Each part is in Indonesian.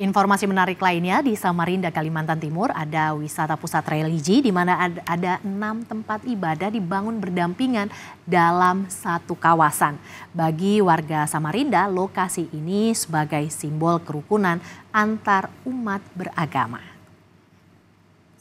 Informasi menarik lainnya di Samarinda, Kalimantan Timur ada wisata pusat religi di mana ada, enam tempat ibadah dibangun berdampingan dalam satu kawasan. Bagi warga Samarinda, lokasi ini sebagai simbol kerukunan antar umat beragama.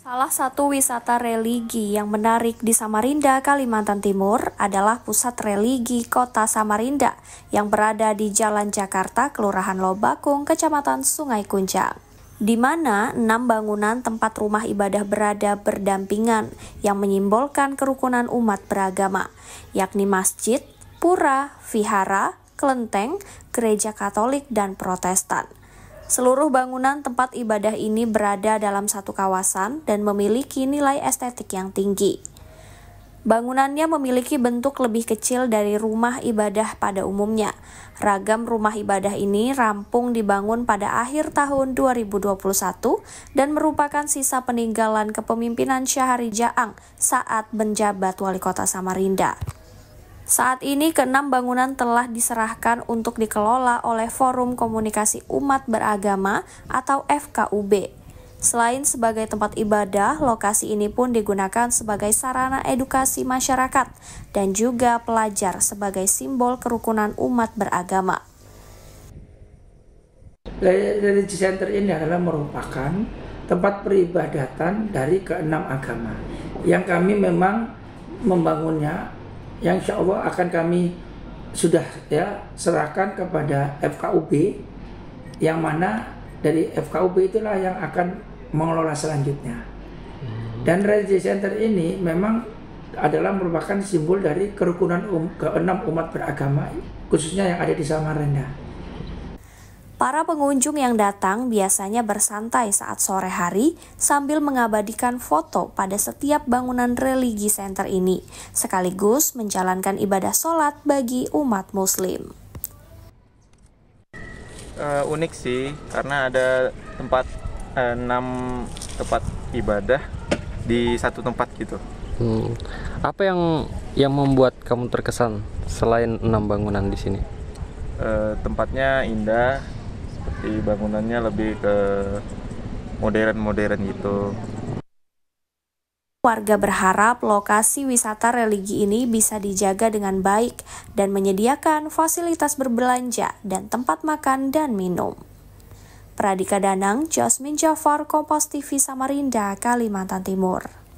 Salah satu wisata religi yang menarik di Samarinda, Kalimantan Timur adalah pusat religi kota Samarinda yang berada di Jalan Jakarta, Kelurahan Lobakung, Kecamatan Sungai Kuncang, Di mana enam bangunan tempat rumah ibadah berada berdampingan yang menyimbolkan kerukunan umat beragama, yakni masjid, pura, vihara, kelenteng, gereja Katolik, dan Protestan. Seluruh bangunan tempat ibadah ini berada dalam satu kawasan dan memiliki nilai estetik yang tinggi. Bangunannya memiliki bentuk lebih kecil dari rumah ibadah pada umumnya. Ragam rumah ibadah ini rampung dibangun pada akhir tahun 2021 dan merupakan sisa peninggalan kepemimpinan Syahari Jaang saat menjabat wali kota Samarinda. Saat ini keenam bangunan telah diserahkan untuk dikelola oleh Forum Komunikasi Umat Beragama atau FKUB. Selain sebagai tempat ibadah, lokasi ini pun digunakan sebagai sarana edukasi masyarakat dan juga pelajar sebagai simbol kerukunan umat beragama. Religious Center ini adalah merupakan tempat peribadatan dari keenam agama yang kami memang membangunnya yang insya Allah akan kami sudah ya serahkan kepada FKUB yang mana dari FKUB itulah yang akan mengelola selanjutnya. Hmm. Dan Regency Center ini memang adalah merupakan simbol dari kerukunan um, keenam umat beragama khususnya yang ada di Samarinda. Para pengunjung yang datang biasanya bersantai saat sore hari sambil mengabadikan foto pada setiap bangunan religi center ini, sekaligus menjalankan ibadah sholat bagi umat muslim. Uh, unik sih, karena ada tempat uh, eh, 6 tempat ibadah di satu tempat gitu. Hmm. Apa yang yang membuat kamu terkesan selain enam bangunan di sini? Uh, tempatnya indah, di bangunannya lebih ke modern-modern gitu. Warga berharap lokasi wisata religi ini bisa dijaga dengan baik dan menyediakan fasilitas berbelanja dan tempat makan dan minum. Pradika Danang, Jasmine Jafar, Kompas TV Samarinda, Kalimantan Timur.